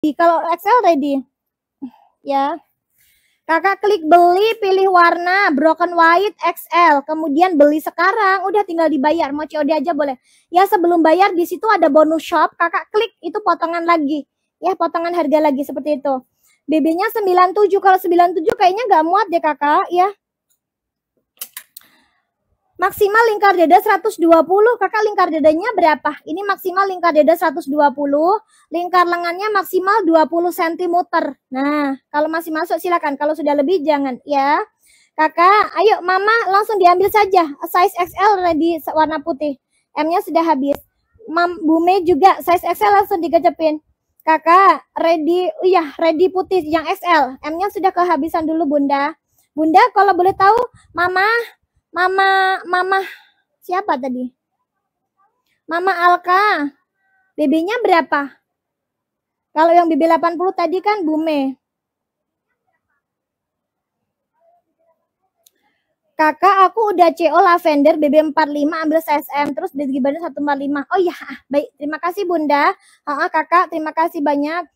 Kalau Excel ready. Ya. Kakak klik beli, pilih warna broken white XL, kemudian beli sekarang, udah tinggal dibayar, mau COD aja boleh. Ya sebelum bayar di situ ada bonus shop, kakak klik itu potongan lagi. Ya potongan harga lagi seperti itu. BB-nya 97 kalau 97 kayaknya nggak muat deh kakak ya. Maksimal lingkar dada 120, kakak lingkar dadanya berapa? Ini maksimal lingkar dada 120, lingkar lengannya maksimal 20 cm. Nah, kalau masih masuk silakan, kalau sudah lebih jangan ya. Kakak, ayo mama langsung diambil saja, size XL ready warna putih. M-nya sudah habis. Mam, Bume juga size XL langsung digecepin. Kakak, ready, iya ready putih yang XL. M-nya sudah kehabisan dulu bunda. Bunda, kalau boleh tahu, mama Mama, mama siapa tadi? Mama Alka, BB-nya berapa? Kalau yang BB 80 tadi kan Bume. Kakak, aku udah CO Lavender BB45 ambil CSM terus BG Badan 145. Oh iya, ah, baik. Terima kasih Bunda. Ha, ah, ah, kakak, terima kasih banyak.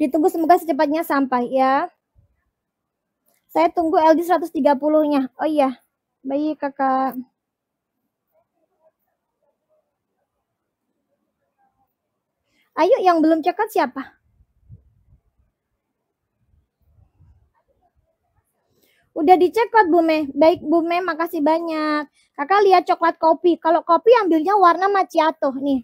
Ditunggu semoga secepatnya sampai ya. Saya tunggu LD 130-nya. Oh iya. Baik, Kakak. Ayo yang belum cekat siapa? Udah dicekot Bu Me. Baik Bu Me, makasih banyak. Kakak lihat coklat kopi. Kalau kopi ambilnya warna maciato nih.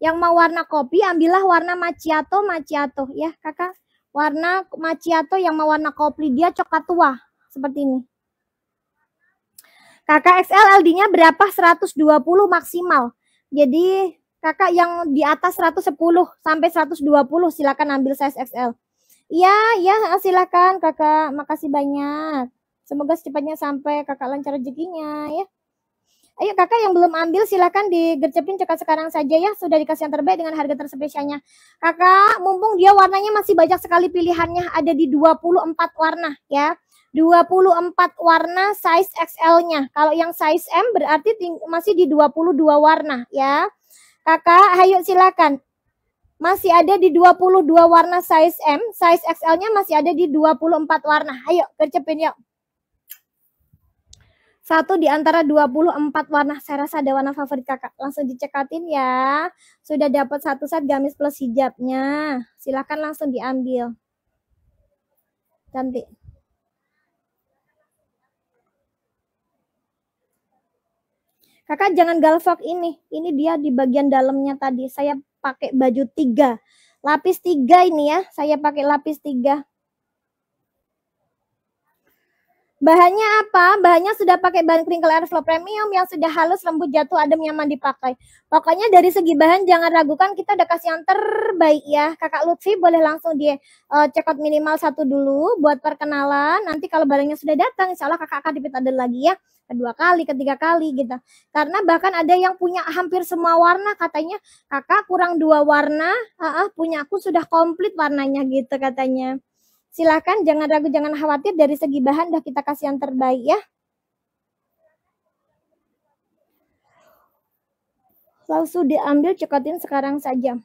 Yang mau warna kopi ambillah warna maciato macchiato ya Kakak warna macchiato yang mewarna kopi dia coklat tua seperti ini. Kakak XL LD-nya berapa? 120 maksimal. Jadi kakak yang di atas 110 sampai 120 silakan ambil size XL. Iya, iya silakan kakak. Makasih banyak. Semoga secepatnya sampai kakak lancar rezekinya ya. Ayo kakak yang belum ambil silahkan digercepin cekat sekarang saja ya. Sudah dikasih yang terbaik dengan harga terspesialnya. Kakak, mumpung dia warnanya masih banyak sekali pilihannya. Ada di 24 warna ya. 24 warna size XL-nya. Kalau yang size M berarti masih di 22 warna ya. Kakak, ayo silakan masih ada di 22 warna size M, size XL-nya masih ada di 24 warna. Ayo, gercepin yuk satu di antara 24 warna. Saya rasa ada warna favorit kakak. Langsung dicekatin ya. Sudah dapat satu set gamis plus hijabnya. Silahkan langsung diambil. Cantik. Kakak jangan galvok ini. Ini dia di bagian dalamnya tadi. Saya pakai baju tiga. Lapis tiga ini ya. Saya pakai lapis tiga. Bahannya apa? Bahannya sudah pakai bahan crinkle flow premium yang sudah halus, lembut, jatuh, adem, nyaman dipakai. Pokoknya dari segi bahan jangan ragukan, kita udah kasih yang terbaik ya. Kakak Lutfi boleh langsung dia uh, eh, check out minimal satu dulu buat perkenalan. Nanti kalau barangnya sudah datang, insya Allah kakak akan dipit lagi ya. Kedua kali, ketiga kali gitu. Karena bahkan ada yang punya hampir semua warna, katanya kakak kurang dua warna, uh -uh, punya aku sudah komplit warnanya gitu katanya. Silahkan, jangan ragu, jangan khawatir. Dari segi bahan, dah kita kasih yang terbaik ya. Langsung diambil, cekotin sekarang saja.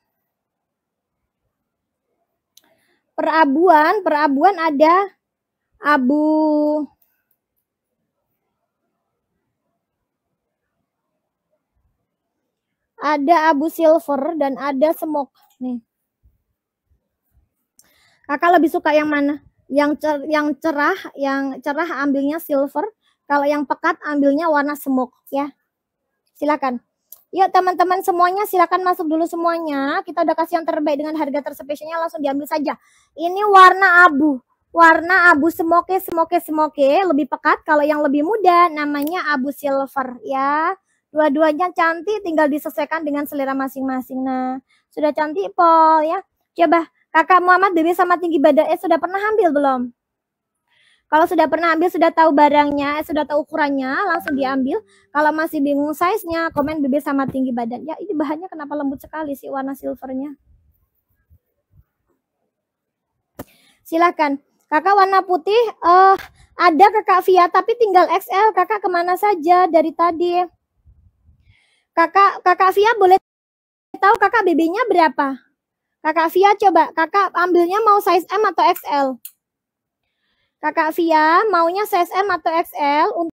Perabuan, perabuan ada abu ada abu silver dan ada smoke nih Kakak lebih suka yang mana? Yang cer yang cerah, yang cerah ambilnya silver. Kalau yang pekat ambilnya warna smoke ya. Silakan. Yuk teman-teman semuanya silakan masuk dulu semuanya. Kita udah kasih yang terbaik dengan harga terspesialnya langsung diambil saja. Ini warna abu. Warna abu semoke, semoke, semoke. Lebih pekat kalau yang lebih muda namanya abu silver ya. Dua-duanya cantik tinggal disesuaikan dengan selera masing-masing. Nah sudah cantik Paul ya. Coba Kakak Muhammad BB sama tinggi badan eh, sudah pernah ambil belum? Kalau sudah pernah ambil, sudah tahu barangnya, eh, sudah tahu ukurannya, langsung hmm. diambil. Kalau masih bingung size-nya, komen BB sama tinggi badan. Ya, ini bahannya kenapa lembut sekali sih warna silvernya. Silahkan. Kakak warna putih, uh, ada kakak Via, tapi tinggal XL. Kakak kemana saja dari tadi? Kakak, kakak Via boleh tahu kakak BB-nya berapa? Kakak Via coba, kakak ambilnya mau size M atau XL? Kakak Via maunya size M atau XL untuk